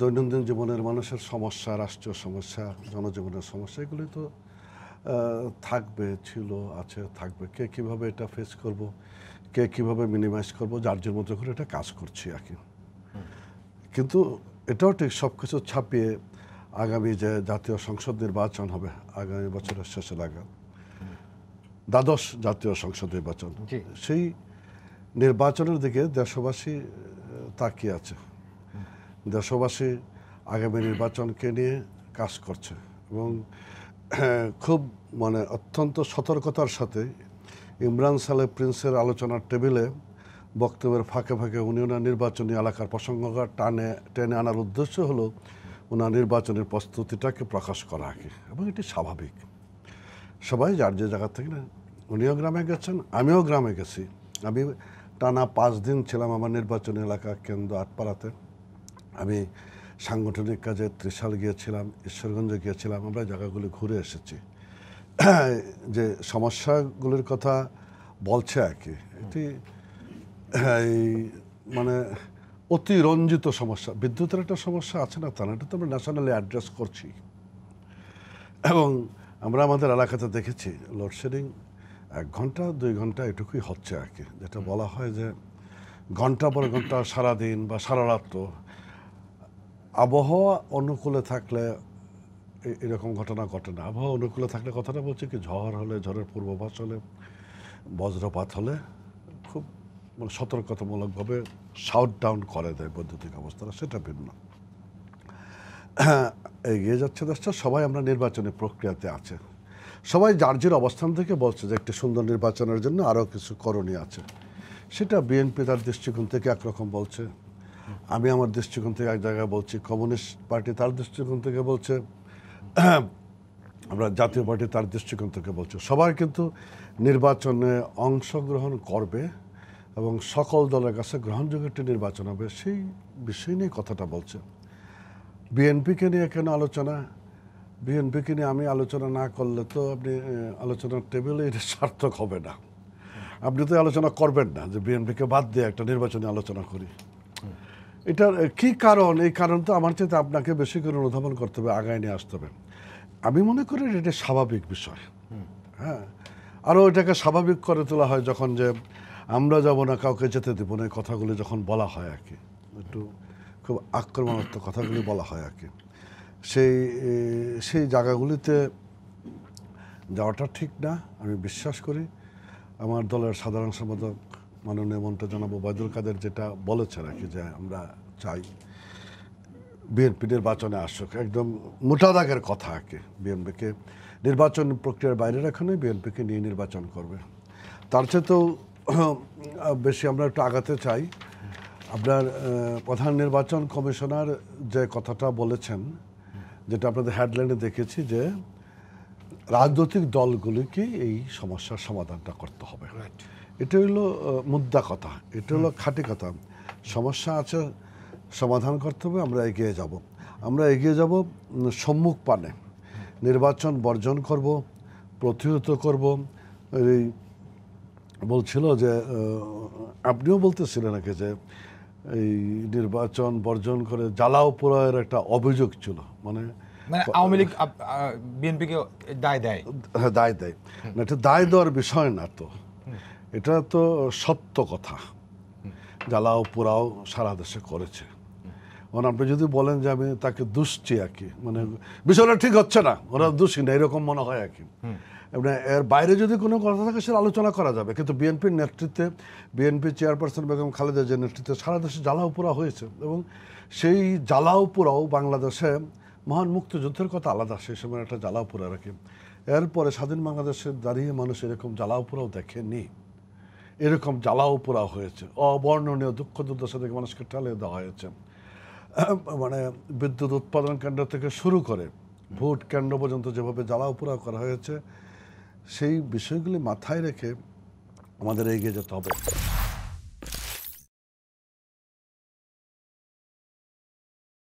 দৈনন্দিন জীবনের মানুষের সমস্যা রাষ্ট্রীয় সমস্যা জনজীবনের সমস্যা এগুলি তো থাকবে ছিল আছে থাকবে কে কীভাবে এটা ফেস করব কে কীভাবে মিনিমাইজ করব যার যে মতো করে এটা কাজ করছি আর কি কিন্তু এটাও ঠিক সব কিছু ছাপিয়ে আগামী যে জাতীয় সংসদ নির্বাচন হবে আগামী বছরের শেষে লাগা দ্বাদশ জাতীয় সংসদ নির্বাচন সেই নির্বাচনের দিকে দেশবাসী তাকিয়ে আছে দেশবাসী আগামী নির্বাচনকে নিয়ে কাজ করছে এবং খুব মানে অত্যন্ত সতর্কতার সাথে ইমরান সালে প্রিন্সের আলোচনার টেবিলে বক্তব্যের ফাঁকে ফাঁকে উনি ওনার নির্বাচনী এলাকার প্রসঙ্গটা টানে টেনে আনার উদ্দেশ্য হলো ওনার নির্বাচনের প্রস্তুতিটাকে প্রকাশ করা আগে এবং এটি স্বাভাবিক সবাই যার যে জায়গা থেকে না উনিও গ্রামে গেছেন আমিও গ্রামে গেছি আমি টানা পাঁচ দিন ছিলাম আমার নির্বাচনী এলাকা কেন্দ্র আটপাড়াতে আমি সাংগঠনিক কাজে ত্রিশাল গিয়েছিলাম ঈশ্বরগঞ্জে গিয়েছিলাম আমরা জায়গাগুলি ঘুরে এসেছি যে সমস্যাগুলির কথা বলছে আর কি এটি মানে অতিরঞ্জিত সমস্যা বিদ্যুতের একটা সমস্যা আছে না তা না এটা তো আমরা ন্যাশনালি অ্যাড্রেস করছি এবং আমরা আমাদের এলাকাতে দেখেছি লোডশেডিং এক ঘন্টা দুই ঘন্টা এটুকুই হচ্ছে আর কি যেটা বলা হয় যে ঘন্টা পর ঘন্টা সারাদিন বা সারা রাত্র আবহাওয়া অনুকূলে থাকলে এরকম ঘটনা ঘটে না আবহাওয়া অনুকূলে থাকলে কথাটা বলছে কি ঝড় হলে ঝড়ের পূর্বাভাস হলে বজ্রপাত হলে খুব মানে সতর্কতামূলকভাবে শাউট ডাউন করে দেয় বৈদ্যুতিক অবস্থাটা সেটা ভিন্ন এগিয়ে যাচ্ছে দেশটা সবাই আমরা নির্বাচনী প্রক্রিয়াতে আছে সবাই যার অবস্থান থেকে বলছে যে একটি সুন্দর নির্বাচনের জন্য আরও কিছু করণীয় আছে সেটা বিএনপি তার দৃষ্টিকোণ থেকে একরকম বলছে আমি আমার দৃষ্টিকোণ থেকে এক জায়গায় বলছি কমিউনিস্ট পার্টি তার দৃষ্টিকোণ থেকে বলছে আমরা জাতীয় পার্টি তার দৃষ্টিকোণ থেকে বলছে সবাই কিন্তু নির্বাচনে অংশগ্রহণ করবে এবং সকল দলের কাছে গ্রহণযোগ্য একটি নির্বাচন হবে সেই বিষয় নিয়ে কথাটা বলছে বিএনপিকে নিয়ে কেন আলোচনা বিএনপিকে নিয়ে আমি আলোচনা না করলে তো আপনি আলোচনার টেবিলে এটা সার্থক হবে না আপনি তো আলোচনা করবেন না যে বিএনপিকে বাদ দিয়ে একটা নির্বাচনী আলোচনা করি এটার কি কারণ এই কারণ তো আমার চাইতে আপনাকে বেশি করে অনুধাবন করতে হবে আগায় নিয়ে আসতে হবে আমি মনে করি এটা স্বাভাবিক বিষয় হ্যাঁ আরও এটাকে স্বাভাবিক করে তোলা হয় যখন যে আমরা যাব না কাউকে যেতে দেবো না এই কথাগুলি যখন বলা হয় আর কি একটু খুব আক্রমণাত্মক কথাগুলি বলা হয় আর কি সেই সেই জায়গাগুলিতে যাওয়াটা ঠিক না আমি বিশ্বাস করি আমার দলের সাধারণ সম্পাদক মাননীয় মন্ত্রী জনাব ওবায়দুল কাদের যেটা বলেছেন আর কি যে আমরা চাই বিএনপি নির্বাচনে আসুক একদম মোটা দাগের কথা আর কি বিএনপিকে নির্বাচন প্রক্রিয়ার বাইরে রাখানোই বিএনপিকে নিয়ে নির্বাচন করবে তার চেয়ে তো বেশি আমরা একটু আগাতে চাই আপনার প্রধান নির্বাচন কমিশনার যে কথাটা বলেছেন যেটা আপনাদের হেডলাইনে দেখেছি যে রাজনৈতিক দলগুলিকে এই সমস্যার সমাধানটা করতে হবে রাইট এটা হলো মুদ্রা কথা এটা হলো খাঁটি কথা সমস্যা আছে সমাধান করতে হবে আমরা এগিয়ে যাব আমরা এগিয়ে যাব সম্মুখ পানে নির্বাচন বর্জন করব প্রতিহত করব এই বলছিল যে আপনিও বলতেছিলেন নাকি যে এই নির্বাচন বর্জন করে জ্বালাও পোড়ায়ের একটা অভিযোগ ছিল মানে, মানে আওয়ামী লীগ বিএনপিকে দায় দেয় হ্যাঁ দায় দেয় এটা দায় দেওয়ার বিষয় না তো এটা তো সত্য কথা জ্বালাও পোড়াও সারা দেশে করেছে মানে আপনি যদি বলেন যে আমি তাকে দুষছি আর কি মানে বিষয়টা ঠিক হচ্ছে না ওরা দুষি না এরকম মনে হয় আর কি মানে এর বাইরে যদি কোনো কথা থাকে সেটা আলোচনা করা যাবে কিন্তু বিএনপির নেতৃত্বে বিএনপি চেয়ারপারসন বেগম খালেদা যে নেতৃত্বে সারা দেশে জ্বালাও পোড়া হয়েছে এবং সেই জ্বালাও পোড়াও বাংলাদেশে মহান মুক্তিযুদ্ধের কথা আলাদা সেই সময় একটা জ্বালাও পোড়া কি এরপরে স্বাধীন বাংলাদেশে দাঁড়িয়ে মানুষ এরকম জ্বালাও পোড়াও দেখেনি এরকম জ্বালাও পোড়া হয়েছে অবর্ণনীয় দুঃখ দুর্দশা থেকে মানুষকে ঠেলে দেওয়া হয়েছে মানে বিদ্যুৎ উৎপাদন কেন্দ্র থেকে শুরু করে ভোট কেন্দ্র পর্যন্ত যেভাবে জ্বালাও পোড়া করা হয়েছে সেই বিষয়গুলি মাথায় রেখে আমাদের এগিয়ে যেতে হবে